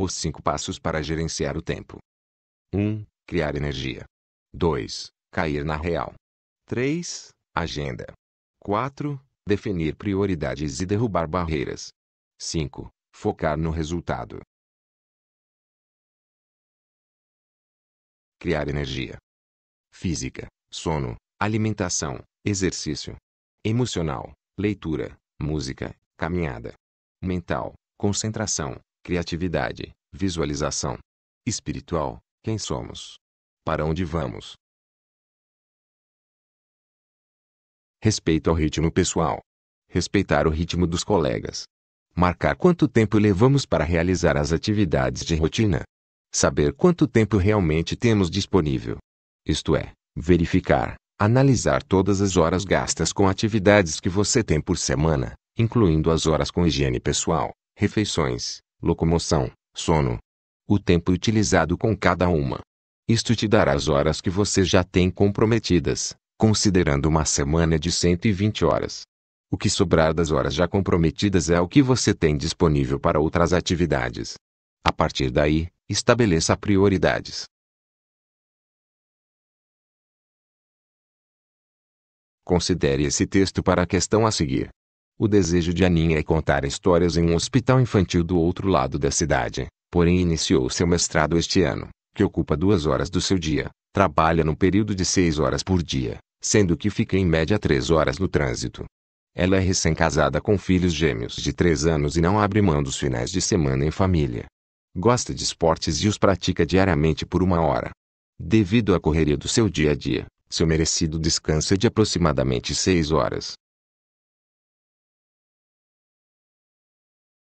Os cinco passos para gerenciar o tempo. 1. Um, criar energia. 2. Cair na real. 3. Agenda. 4. Definir prioridades e derrubar barreiras. 5. Focar no resultado. Criar energia. Física, sono, alimentação, exercício. Emocional, leitura, música, caminhada. Mental, concentração, criatividade, visualização espiritual, quem somos? Para onde vamos? Respeito ao ritmo pessoal. Respeitar o ritmo dos colegas. Marcar quanto tempo levamos para realizar as atividades de rotina. Saber quanto tempo realmente temos disponível. Isto é, verificar, analisar todas as horas gastas com atividades que você tem por semana, incluindo as horas com higiene pessoal, refeições, locomoção, sono. O tempo utilizado com cada uma. Isto te dará as horas que você já tem comprometidas, considerando uma semana de 120 horas. O que sobrar das horas já comprometidas é o que você tem disponível para outras atividades. A partir daí, estabeleça prioridades. Considere esse texto para a questão a seguir. O desejo de Aninha é contar histórias em um hospital infantil do outro lado da cidade, porém iniciou seu mestrado este ano, que ocupa duas horas do seu dia, trabalha no período de seis horas por dia, sendo que fica em média três horas no trânsito. Ela é recém-casada com filhos gêmeos de três anos e não abre mão dos finais de semana em família. Gosta de esportes e os pratica diariamente por uma hora. Devido à correria do seu dia a dia, seu merecido descanso é de aproximadamente seis horas,